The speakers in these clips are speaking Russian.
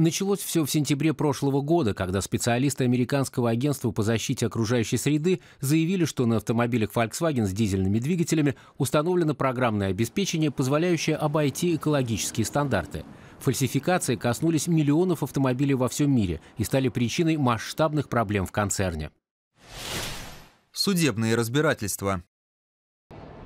Началось все в сентябре прошлого года, когда специалисты американского агентства по защите окружающей среды заявили, что на автомобилях Volkswagen с дизельными двигателями установлено программное обеспечение, позволяющее обойти экологические стандарты. Фальсификации коснулись миллионов автомобилей во всем мире и стали причиной масштабных проблем в концерне. Судебные разбирательства.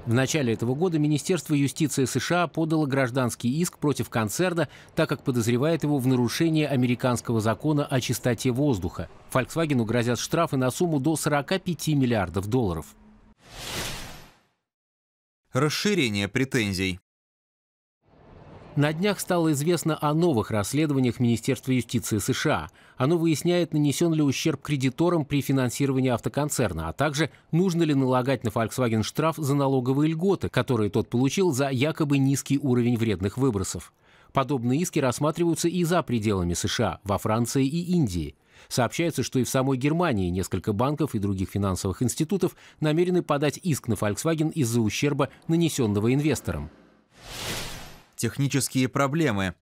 В начале этого года Министерство юстиции США подало гражданский иск против концерна, так как подозревает его в нарушении американского закона о чистоте воздуха. Volkswagen грозят штрафы на сумму до 45 миллиардов долларов. Расширение претензий. На днях стало известно о новых расследованиях Министерства юстиции США. Оно выясняет, нанесен ли ущерб кредиторам при финансировании автоконцерна, а также нужно ли налагать на Volkswagen штраф за налоговые льготы, которые тот получил за якобы низкий уровень вредных выбросов. Подобные иски рассматриваются и за пределами США, во Франции и Индии. Сообщается, что и в самой Германии несколько банков и других финансовых институтов намерены подать иск на Volkswagen из-за ущерба, нанесенного инвесторам технические проблемы.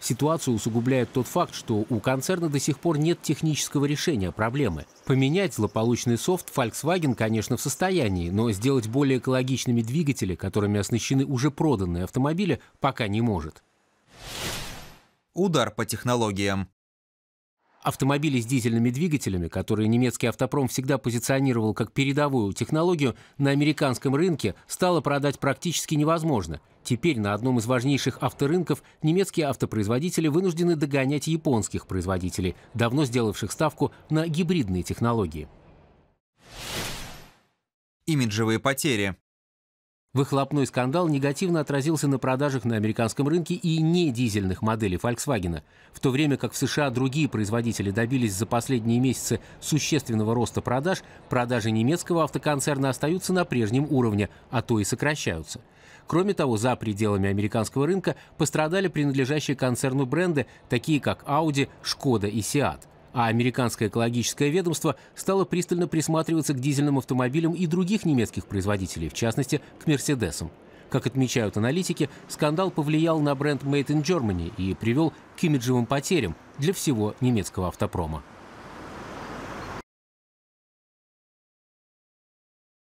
Ситуацию усугубляет тот факт, что у концерна до сих пор нет технического решения проблемы. Поменять злополучный софт Volkswagen, конечно, в состоянии, но сделать более экологичными двигатели, которыми оснащены уже проданные автомобили, пока не может. Удар по технологиям. Автомобили с дизельными двигателями, которые немецкий автопром всегда позиционировал как передовую технологию, на американском рынке стало продать практически невозможно. Теперь на одном из важнейших авторынков немецкие автопроизводители вынуждены догонять японских производителей, давно сделавших ставку на гибридные технологии. Имиджевые потери. Выхлопной скандал негативно отразился на продажах на американском рынке и не дизельных моделей Volkswagen, в то время как в США другие производители добились за последние месяцы существенного роста продаж, продажи немецкого автоконцерна остаются на прежнем уровне, а то и сокращаются. Кроме того, за пределами американского рынка пострадали принадлежащие концерну бренды, такие как Audi, Skoda и Seat а американское экологическое ведомство стало пристально присматриваться к дизельным автомобилям и других немецких производителей, в частности, к «Мерседесам». Как отмечают аналитики, скандал повлиял на бренд Made in Germany и привел к имиджевым потерям для всего немецкого автопрома.